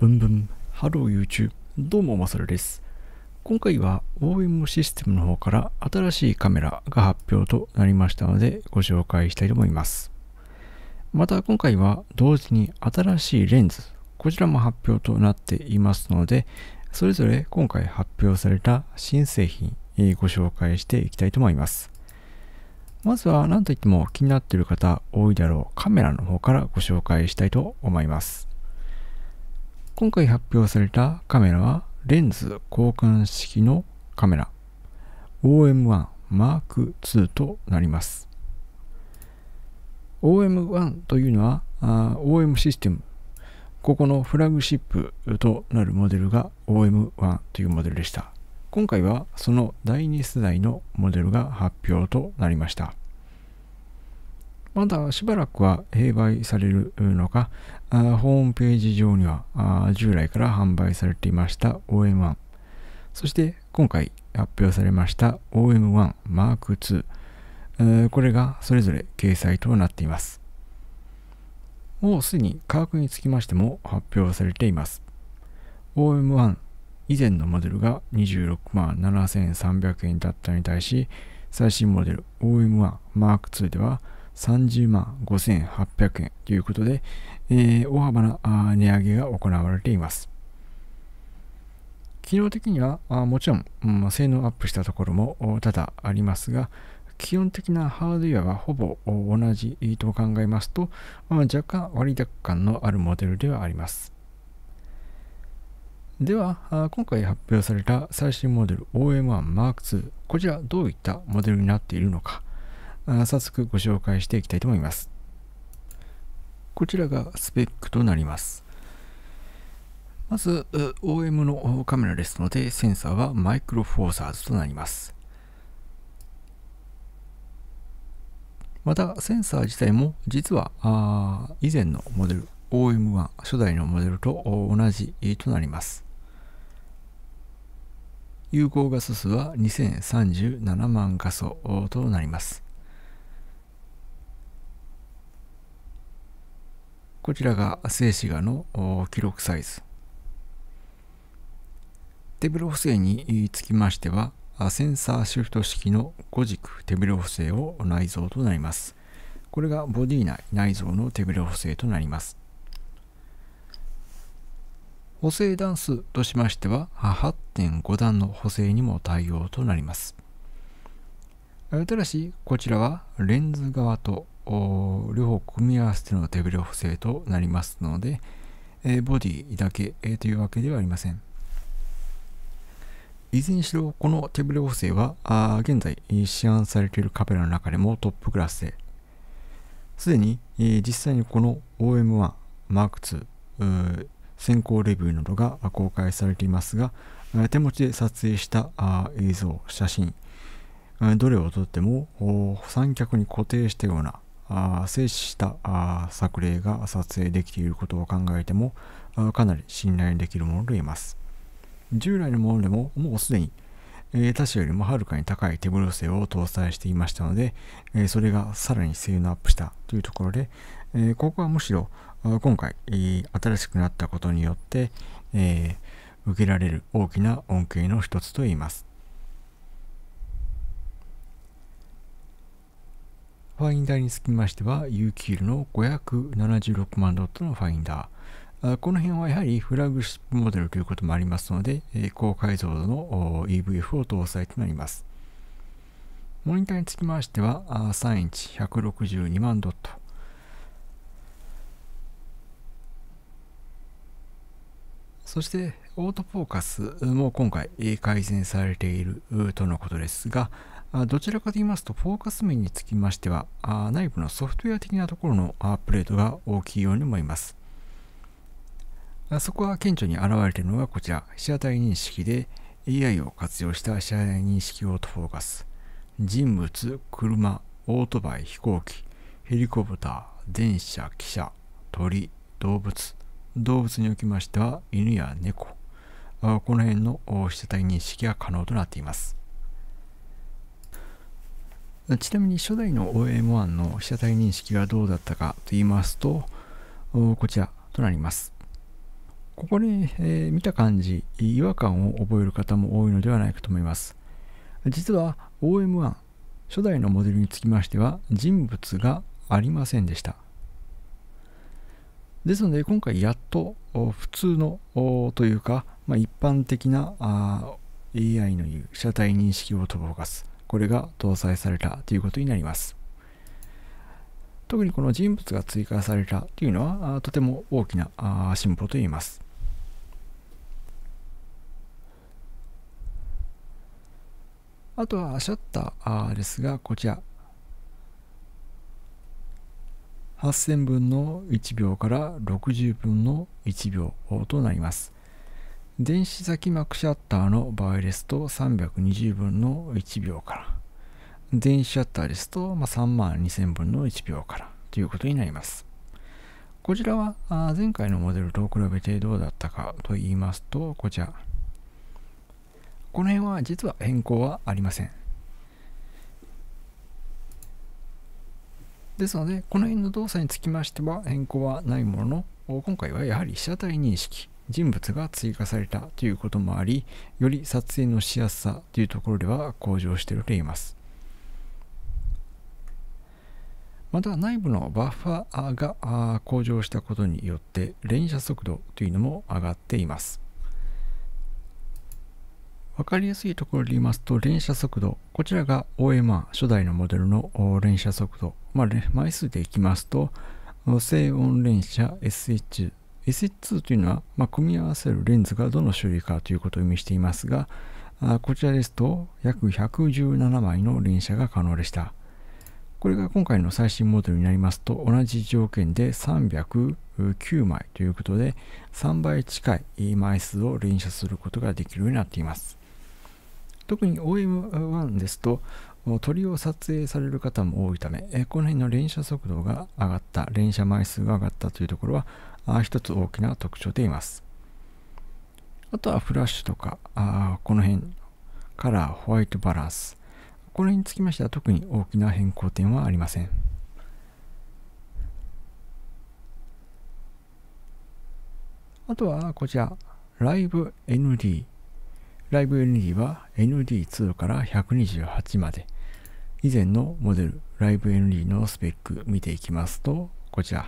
ブンブン、ハロー YouTube、どうもまさるです。今回は OM システムの方から新しいカメラが発表となりましたのでご紹介したいと思います。また今回は同時に新しいレンズ、こちらも発表となっていますので、それぞれ今回発表された新製品、ご紹介していきたいと思います。まずは何といっても気になっている方多いだろうカメラの方からご紹介したいと思います。今回発表されたカメラはレンズ交換式のカメラ OM1 Mark II となります OM1 というのはあ OM システムここのフラグシップとなるモデルが OM1 というモデルでした今回はその第2世代のモデルが発表となりましたまだしばらくは併売されるのか、ホームページ上には従来から販売されていました OM1、そして今回発表されました OM1 Mark2、これがそれぞれ掲載となっています。もうすでに価格につきましても発表されています。OM1 以前のモデルが26万7300円だったのに対し、最新モデル OM1 Mark II では30万5800円ということで、えー、大幅な値上げが行われています。機能的にはあもちろん、うん、性能アップしたところも多々ありますが、基本的なハードウェアはほぼ同じと考えますと、まあ、若干割高感のあるモデルではあります。では、今回発表された最新モデル OM1 Mark II、こちらどういったモデルになっているのか、早速ご紹介していきたいと思います。こちらがスペックとなります。まず OM のカメラですのでセンサーはマイクロフォーサーズとなります。またセンサー自体も実は以前のモデル OM1 初代のモデルと同じとなります。有効画素数は2037万画素となります。こちらが静止画の記録サイズ。手ブロ補正につきましては、センサーシフト式の5軸手ブロ補正を内蔵となります。これがボディ内内蔵の手ブレ補正となります。補正段数としましては8.5段の補正にも対応となります。ただし、こちらはレンズ側と両方組み合わせての手ブレ補正となりますので、えボディだけ、えというわけではありません。いずれにしろこの手ブレ補正は現在市販されているカメラの中でもトップクラスですでに、え実際にこの OM1、M2 先行レビューなどが公開されていますが手持ちで撮影した映像写真どれを撮っても三脚に固定したようなあ静止したあ作例が撮影できていることを考えてもかなり信頼できるものと言えます従来のものでももうすでに、えー、他社よりもはるかに高い手ブロ性を搭載していましたので、えー、それがさらに性能アップしたというところで、えー、ここはむしろ今回、えー、新しくなったことによって、え受けられる大きな恩恵の一つと言いますファインダーにつきましては UQL の576万ドットのファインダー。この辺はやはりフラグシップモデルということもありますので、高解像度の EVF を搭載となります。モニターにつきましては3インチ162万ドット。そしてオートフォーカスも今回改善されているとのことですが、どちらかと言いますと、フォーカス面につきましては、内部のソフトウェア的なところのアップデートが大きいように思います。そこは顕著に現れているのがこちら、被写体認識で AI を活用した被写体認識オートフォーカス。人物、車、オートバイ、飛行機、ヘリコプター、電車、汽車、鳥、動物。動物におきましては犬や猫。この辺の被写体認識が可能となっています。ちなみに初代の OM1 の被写体認識がどうだったかと言いますと、こちらとなります。ここに、えー、見た感じ、違和感を覚える方も多いのではないかと思います。実は OM1、初代のモデルにつきましては人物がありませんでした。ですので今回やっと普通のというか、まあ、一般的な AI のいう被写体認識をとぼかすこれが搭載されたということになります。特にこの人物が追加されたというのはとても大きな進歩と言えます。あとはシャッターですが、こちら。8000分の1秒から60分の1秒となります。電子先膜シャッターの場合ですと320分の1秒から、電子シャッターですと、まあ、3万2000分の1秒からということになります。こちらは前回のモデルと比べてどうだったかと言いますと、こちら。この辺は実は変更はありません。ですので、この辺の動作につきましては変更はないものの、今回はやはり被写体認識人物が追加されたということもありより撮影のしやすさというところでは向上しているといいますまた内部のバッファーが向上したことによって連射速度というのも上がっています分かりやすいところで言いますと連射速度こちらが OMR 初代のモデルの連射速度、まあ、枚数でいきますと静音連射 SH s ト2というのは、まあ、組み合わせるレンズがどの種類かということを意味していますが、あこちらですと約117枚の連写が可能でした。これが今回の最新モデルになりますと同じ条件で309枚ということで3倍近い枚数を連写することができるようになっています。特に OM1 ですと鳥を撮影される方も多いためこの辺の連写速度が上がった連写枚数が上がったというところは一つ大きな特徴でいます。あとはフラッシュとか、あこの辺、カラー、ホワイトバランス。これにつきましては特に大きな変更点はありません。あとはこちら、ライブ ND。ライブ ND は ND2 から128まで。以前のモデル、ライブ ND のスペック見ていきますと、こちら。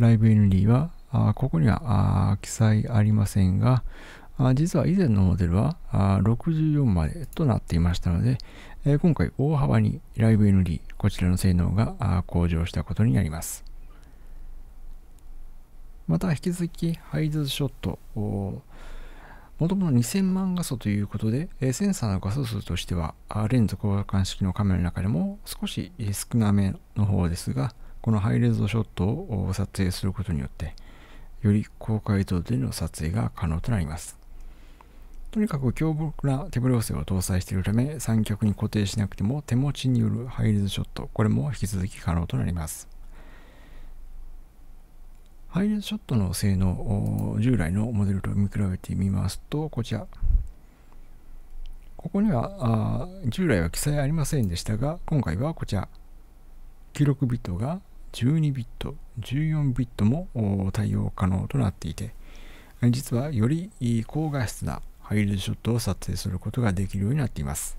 LiveND はあここにはあ記載ありませんが、あ実は以前のモデルはあ64までとなっていましたので、えー、今回大幅に LiveND こちらの性能があ向上したことになります。また引き続きハイズショットをもともと2000万画素ということで、センサーの画素数としては、レンズ交換式のカメラの中でも少し少なめの方ですが、このハイレゾショットを撮影することによって、より高解像度での撮影が可能となります。とにかく強力な手ブレ補正を搭載しているため、三脚に固定しなくても手持ちによるハイレゾショット、これも引き続き可能となります。ハイレゾショットの性能、従来のモデルと見比べてみますと、こちら。ここには従来は記載ありませんでしたが、今回はこちら、記録ビットが12ビット、14ビットも対応可能となっていて、実はより高画質なハイレゾショットを撮影することができるようになっています。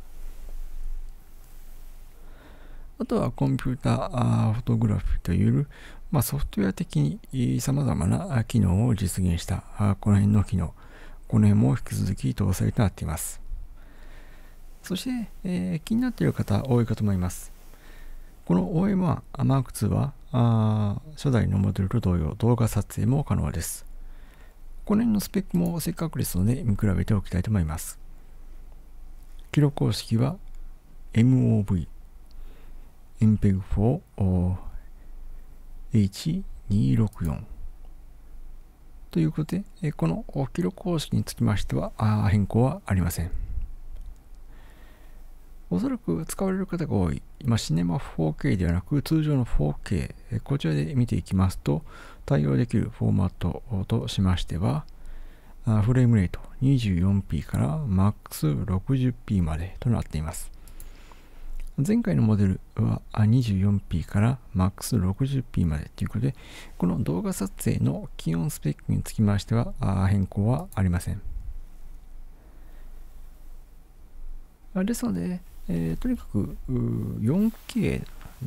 あとはコンピューターフォトグラフィという、まあ、ソフトウェア的に様々な機能を実現したこの辺の機能、この辺も引き続き搭載となっています。そして、えー、気になっている方多いかと思います。この OM1、Mark はあ初代のモデルと同様動画撮影も可能です。この辺のスペックもせっかくですので見比べておきたいと思います。記録公式は MOV MPEG4 H264 ということで、この記録方式につきましては変更はありません。おそらく使われる方が多い、今、シネマ 4K ではなく通常の 4K、こちらで見ていきますと、対応できるフォーマットとしましては、フレームレート 24p から MAX60p までとなっています。前回のモデルは 24p から MAX60p までということで、この動画撮影の気温スペックにつきましては変更はありません。ですので、えー、とにかく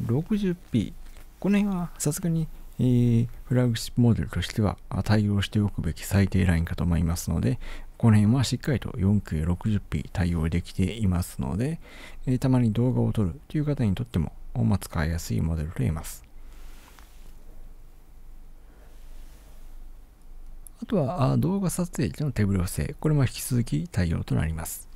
4K60p この辺はさすがに、えー、フラグシップモデルとしては対応しておくべき最低ラインかと思いますのでこの辺はしっかりと 4K60p 対応できていますので、えー、たまに動画を撮るという方にとっても、ま使いやすいモデルと言えます。あとは動画撮影時の手ぶれ補正。これも引き続き対応となります。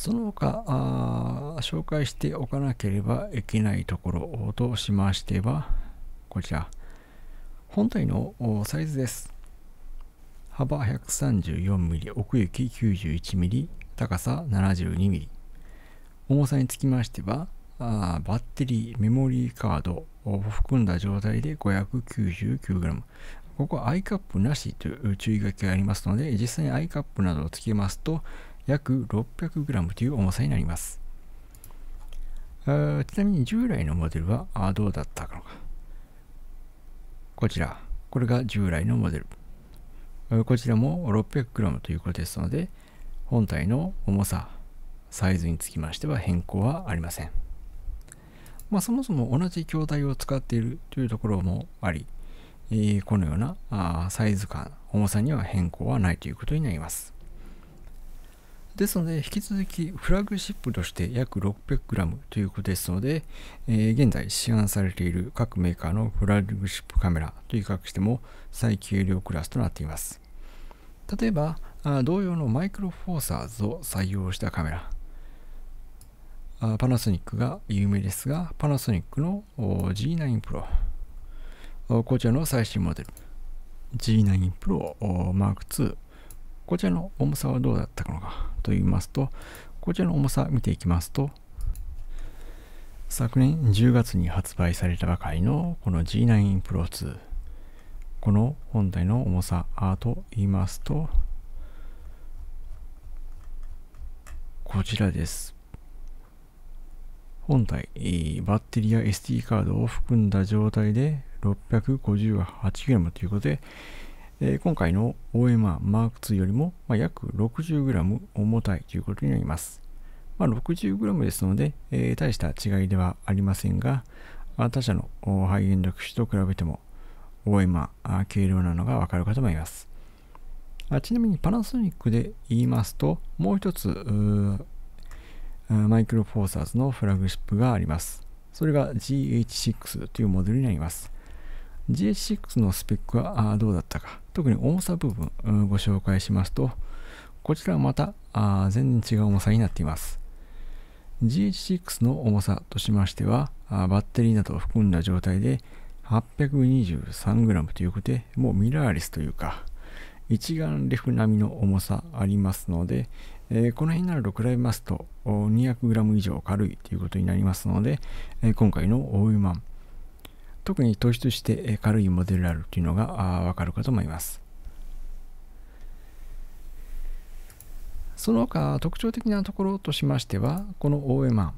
その他あ紹介しておかなければいけないところとしましてはこちら本体のサイズです幅 134mm 奥行き 91mm 高さ 72mm 重さにつきましてはあバッテリーメモリーカードを含んだ状態で 599g ここはアイカップなしという注意書きがありますので実際にアイカップなどをつけますと約 600g という重さになります。あちなみに従来のモデルはあどうだったのか。こちら、これが従来のモデル。こちらも 600g ということですので、本体の重さ、サイズにつきましては変更はありません。まあ、そもそも同じ筐体を使っているというところもあり、えー、このようなあサイズ感、重さには変更はないということになります。ですので、引き続きフラッグシップとして約 600g ということですので、えー、現在市販されている各メーカーのフラッグシップカメラと比較しても最軽量クラスとなっています。例えば、同様のマイクロフォーサーズを採用したカメラ、パナソニックが有名ですが、パナソニックの G9 Pro、こちらの最新モデル、G9 Pro Mark II こちらの重さはどうだったのかと言いますと、こちらの重さ見ていきますと、昨年10月に発売されたばかりのこの G9 Pro 2。この本体の重さと言いますと、こちらです。本体、バッテリーや SD カードを含んだ状態で 658g ということで、えー、今回の OMR M2 よりも、まあ、約 60g 重たいということになります。まあ、60g ですので、えー、大した違いではありませんが、他社のハイエンド機種と比べても OMR 軽量なのがわかるかと思います。あちなみにパナソニックで言いますと、もう一つマイクロフォーサーズのフラグシップがあります。それが GH6 というモデルになります。GH6 のスペックはどうだったか。特に重さ部分、ご紹介しますと、こちらはまた全然違う重さになっています。GH6 の重さとしましては、バッテリーなどを含んだ状態で 823g ということで、もうミラーレスというか、一眼レフ並みの重さありますので、えこの辺になると比べますと 200g 以上軽いということになりますので、え今回の大湯マン特に突出して軽いモデルあるというのがわかるかと思います。その他特徴的なところとしましては、この OM1、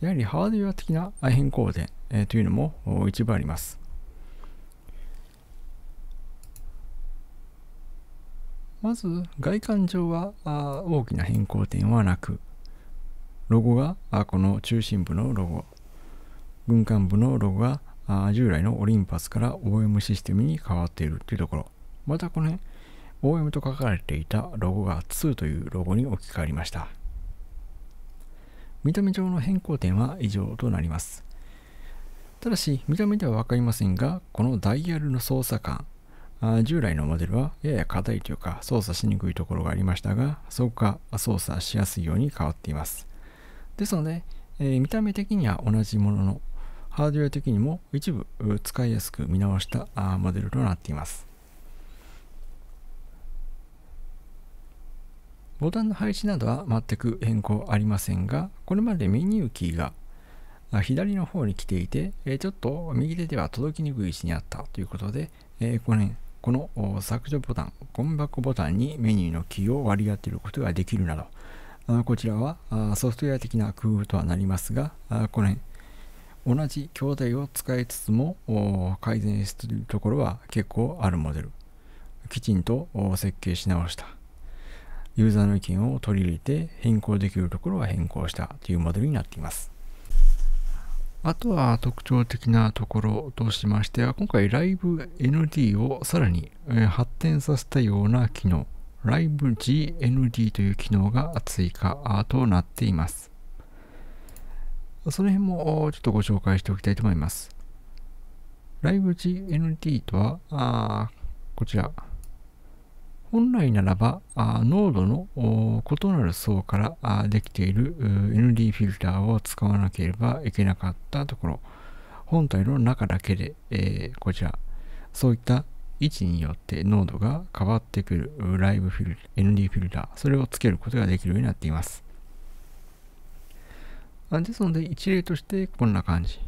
やはりハードウェア的な変更点というのも一部あります。まず外観上は大きな変更点はなく、ロゴがこの中心部のロゴ、軍艦部のロゴがあ従来のオリンパスから OM システムに変わっているというところ。またこの辺、OM と書かれていたロゴが2というロゴに置き換わりました。見た目上の変更点は以上となります。ただし、見た目では分かりませんが、このダイヤルの操作感、あ従来のモデルはやや硬いというか操作しにくいところがありましたが、そこか操作しやすいように変わっています。ですので、えー、見た目的には同じものの、ハードウェア的にも一部使いやすく見直したモデルとなっています。ボタンの配置などは全く変更ありませんが、これまでメニューキーが左の方に来ていて、ちょっと右手では届きにくい位置にあったということで、この辺、この削除ボタン、ゴミ箱ボタンにメニューのキーを割り当てることができるなど、こちらはソフトウェア的な工夫とはなりますが、この辺、同じ筐体を使いつつも改善しているところは結構あるモデルきちんと設計し直したユーザーの意見を取り入れて変更できるところは変更したというモデルになっていますあとは特徴的なところとしましては今回ライブ ND をさらに発展させたような機能ライブ GND という機能が追加となっていますその辺もちょっとご紹介しておきたいと思います。ライブ GNT とは、あこちら。本来ならば、あ濃度の異なる層からあできている ND フィルターを使わなければいけなかったところ、本体の中だけで、えー、こちら、そういった位置によって濃度が変わってくるライブフィル ND フィルター、それをつけることができるようになっています。ですので一例としてこんな感じ。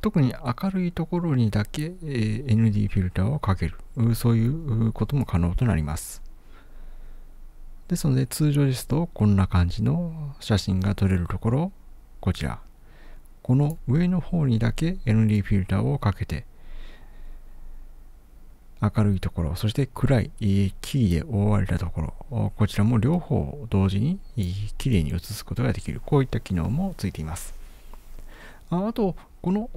特に明るいところにだけ、え ND フィルターをかける。そういうことも可能となります。ですので通常ですとこんな感じの写真が撮れるところ、こちら。この上の方にだけ ND フィルターをかけて、明るいところ、そして暗い木で覆われたところ、こちらも両方同時にきれいに映すことができる、こういった機能もついています。あと、この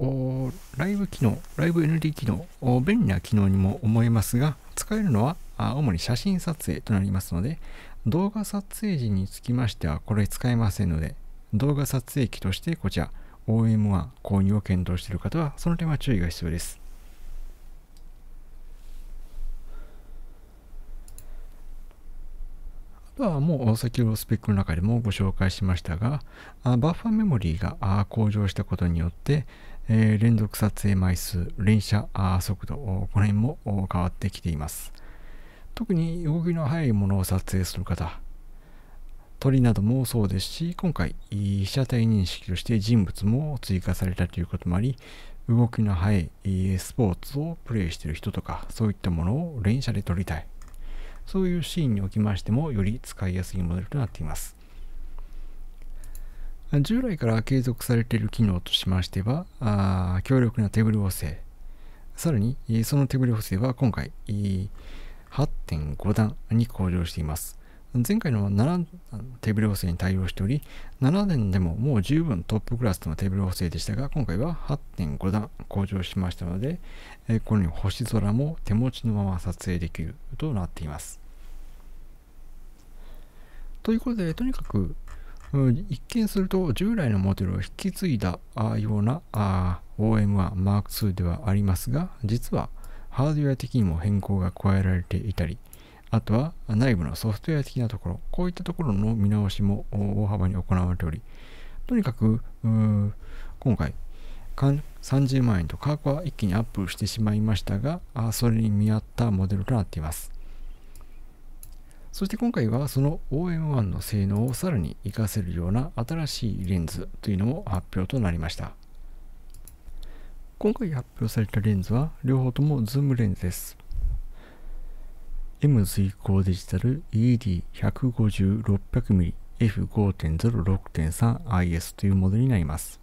ライブ機能、ライブ ND 機能、便利な機能にも思えますが、使えるのは主に写真撮影となりますので、動画撮影時につきましてはこれ使えませんので、動画撮影機としてこちら、OM1 購入を検討している方は、その点は注意が必要です。とはもう先ほどスペックの中でもご紹介しましたが、バッファメモリーが向上したことによって、え連続撮影枚数、連写速度、この辺も変わってきています。特に動きの速いものを撮影する方、鳥などもそうですし、今回、被写体認識として人物も追加されたということもあり、動きの速いスポーツをプレイしている人とか、そういったものを連写で撮りたい。そういうシーンにおきましてもより使いやすいモデルとなっています。従来から継続されている機能としましては、あ強力な手ブレ補正。さらに、その手ブレ補正は今回、8.5段に向上しています。前回の7テーブル補正に対応しており、7年でももう十分トップクラスのテーブル補正でしたが、今回は8.5段向上しましたので、えこのように星空も手持ちのまま撮影できるとなっています。ということで、とにかく、一見すると従来のモデルを引き継いだような OM1M2 ではありますが、実はハードウェア的にも変更が加えられていたり、あとは内部のソフトウェア的なところ、こういったところの見直しも大幅に行われており、とにかく、今回、30万円と価格は一気にアップしてしまいましたが、それに見合ったモデルとなっています。そして今回はその OM1 の性能をさらに活かせるような新しいレンズというのも発表となりました。今回発表されたレンズは両方ともズームレンズです。M 随行デジタル ED150-600mmF5.06.3IS というモデルになります。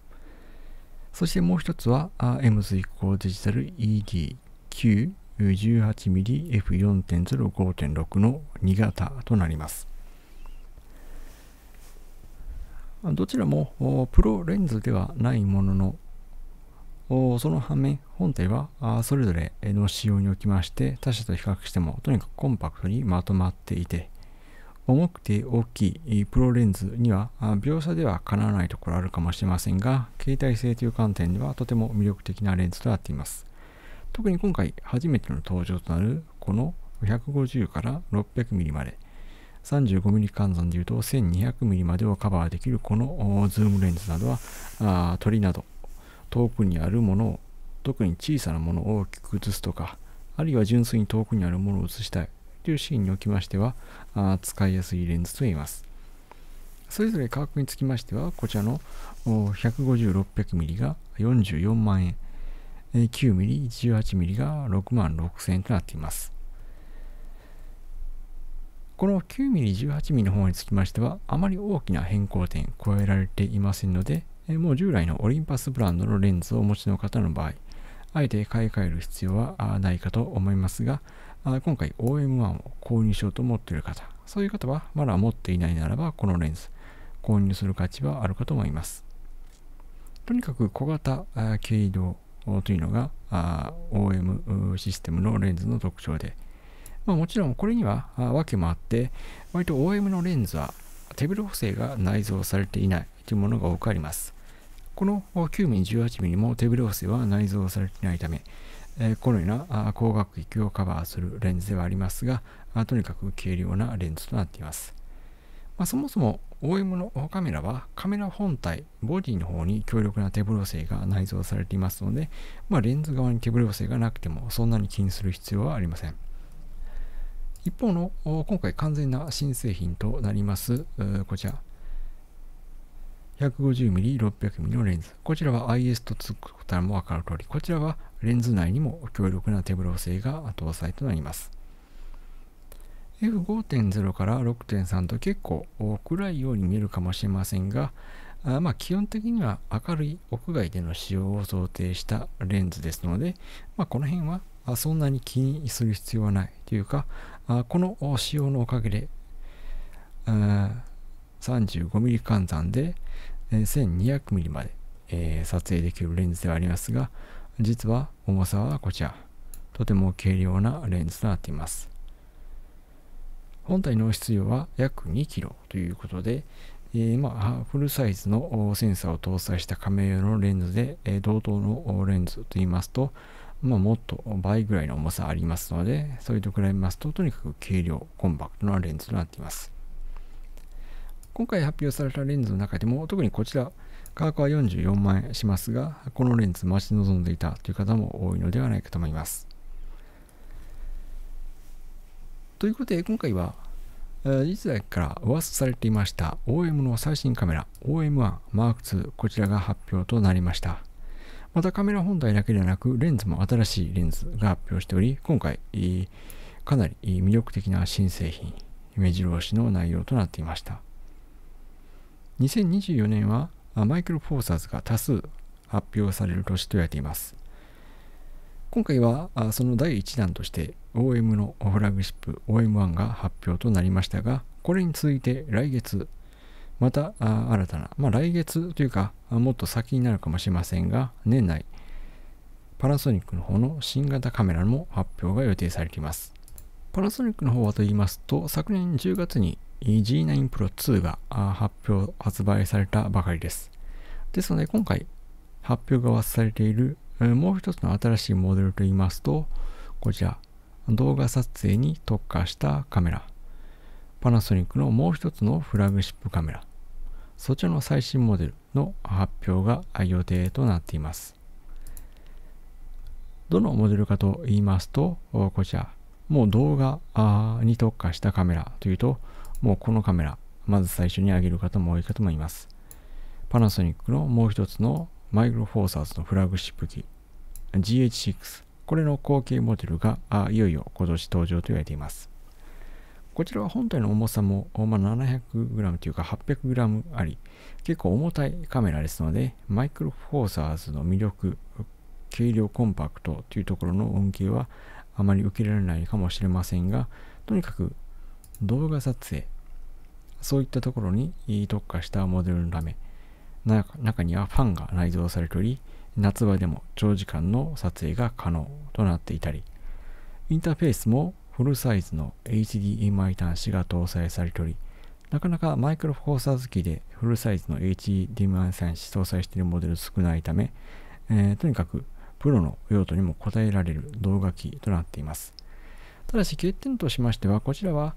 そしてもう一つは M 随行デジタル ED918mmF4.05.6 の2型となります。どちらもプロレンズではないもののその反面、本体はそれぞれの仕様におきまして他社と比較してもとにかくコンパクトにまとまっていて重くて大きいプロレンズには描写ではかなわないところあるかもしれませんが携帯性という観点ではとても魅力的なレンズとなっています特に今回初めての登場となるこの150から 600mm まで 35mm 換算でいうと 1200mm までをカバーできるこのズームレンズなどは鳥など遠くにあるものを、特に小さなものを大きく写すとか、あるいは純粋に遠くにあるものを写したいというシーンにおきましては、あ使いやすいレンズと言います。それぞれ価格につきましては、こちらの 150-600mm が44万円、9mm、18mm が6万6000円となっています。この 9mm、18mm の方につきましては、あまり大きな変更点加えられていませんので、えもう従来のオリンパスブランドのレンズをお持ちの方の場合、あえて買い替える必要はないかと思いますが、今回 OM1 を購入しようと思っている方、そういう方はまだ持っていないならば、このレンズ、購入する価値はあるかと思います。とにかく小型軽移動というのが OM システムのレンズの特徴で、まあ、もちろんこれには訳もあって、割と OM のレンズは手ブル補正が内蔵されていないというものが多くあります。この9ミリ、18ミリも手ブル補正は内蔵されていないため、えこのような光学域をカバーするレンズではありますが、とにかく軽量なレンズとなっています。まあ、そもそも OM のカメラはカメラ本体、ボディの方に強力な手ブレ補正が内蔵されていますので、まあ、レンズ側に手ブレ補正がなくてもそんなに気にする必要はありません。一方の今回完全な新製品となります、こちら、150mm600mm のレンズこちらは IS とつくことも分かる通りこちらはレンズ内にも強力な手ブロ性が搭載となります F5.0 から6.3と結構暗いように見えるかもしれませんがあまあ基本的には明るい屋外での使用を想定したレンズですので、まあ、この辺はそんなに気にする必要はないというかあこの使用のおかげで 35mm 換算で 1200mm まで、えー、撮影できるレンズではありますが実は重さはこちらとても軽量なレンズとなっています本体の質量は約 2kg ということで、えー、まあ、フルサイズのセンサーを搭載したカメ用のレンズで、えー、同等のレンズといいますと、まあ、もっと倍ぐらいの重さありますのでそれと比べますととにかく軽量コンパクトなレンズとなっています今回発表されたレンズの中でも特にこちら価格は44万円しますがこのレンズ待ち望んでいたという方も多いのではないかと思いますということで今回は以前から噂されていました OM の最新カメラ OM1M2 こちらが発表となりましたまたカメラ本体だけではなくレンズも新しいレンズが発表しており今回かなり魅力的な新製品目白押しの内容となっていました2024年はマイクロフォーサーズが多数発表される年と言われています。今回はその第1弾として OM のフラグシップ OM1 が発表となりましたが、これに続いて来月、また新たな、まあ、来月というかもっと先になるかもしれませんが、年内、パナソニックの方の新型カメラも発表が予定されています。パナソニックの方はと言いますと、昨年10月に G9 Pro 2が発表、発売されたばかりです。ですので今回発表がされているもう一つの新しいモデルといいますと、こちら、動画撮影に特化したカメラ、パナソニックのもう一つのフラグシップカメラ、そちらの最新モデルの発表が予定となっています。どのモデルかと言いますと、こちら、もう動画に特化したカメラというと、もうこのカメラ、まず最初に上げる方も多いかと思います。パナソニックのもう一つのマイクロフォーサーズのフラグシップ機、GH6。これの後継モデルがあいよいよ今年登場と言われています。こちらは本体の重さも、まあ、700g というか 800g あり、結構重たいカメラですので、マイクロフォーサーズの魅力、軽量コンパクトというところの恩恵はあまり受けられないかもしれませんが、とにかく動画撮影、そういったところに特化したモデルのため、中にはファンが内蔵されており、夏場でも長時間の撮影が可能となっていたり、インターフェースもフルサイズの HDMI 端子が搭載されており、なかなかマイクロフォーサーズ機でフルサイズの HDMI 端子搭載しているモデル少ないため、えー、とにかくプロの用途にも応えられる動画機となっています。ただし欠点としましては、こちらは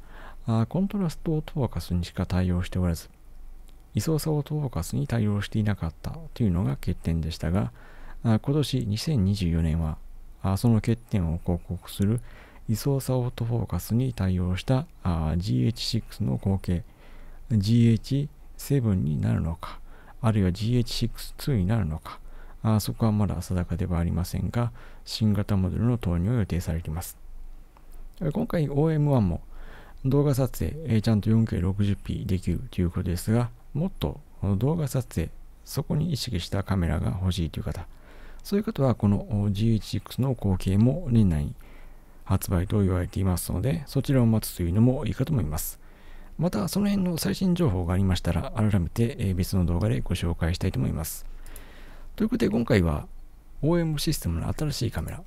あコントラストをトーカスにしか対応しておらず、位相差をトーカスに対応していなかったというのが欠点でしたが、あ今年2024年はあその欠点を広告する位相差オートフォーカスに対応したあ GH6 の合計 GH7 になるのか、あるいは GH62 になるのか、あそこはまだ定かではありませんが、新型モデルの投入を予定されています。今回 OM1 も動画撮影、えちゃんと 4K60p できるということですが、もっと動画撮影、そこに意識したカメラが欲しいという方、そういう方はこの GH6 の後継も年内に発売と言われていますので、そちらを待つというのもいいかと思います。また、その辺の最新情報がありましたら、改めて別の動画でご紹介したいと思います。ということで、今回は OM システムの新しいカメラ、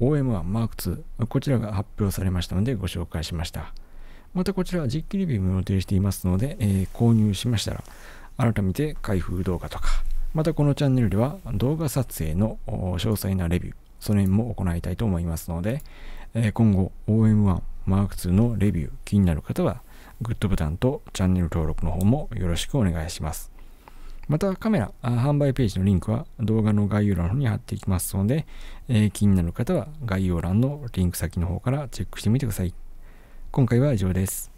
o m 1 m a r k II、こちらが発表されましたのでご紹介しました。またこちらは実機レビューも予定していますので、えー、購入しましたら、改めて開封動画とか、またこのチャンネルでは動画撮影の詳細なレビュー、その辺も行いたいと思いますので、えー、今後 OM1、m a r k II のレビュー気になる方は、グッドボタンとチャンネル登録の方もよろしくお願いします。またカメラ販売ページのリンクは動画の概要欄に貼っていきますので、えー、気になる方は概要欄のリンク先の方からチェックしてみてください。今回は以上です。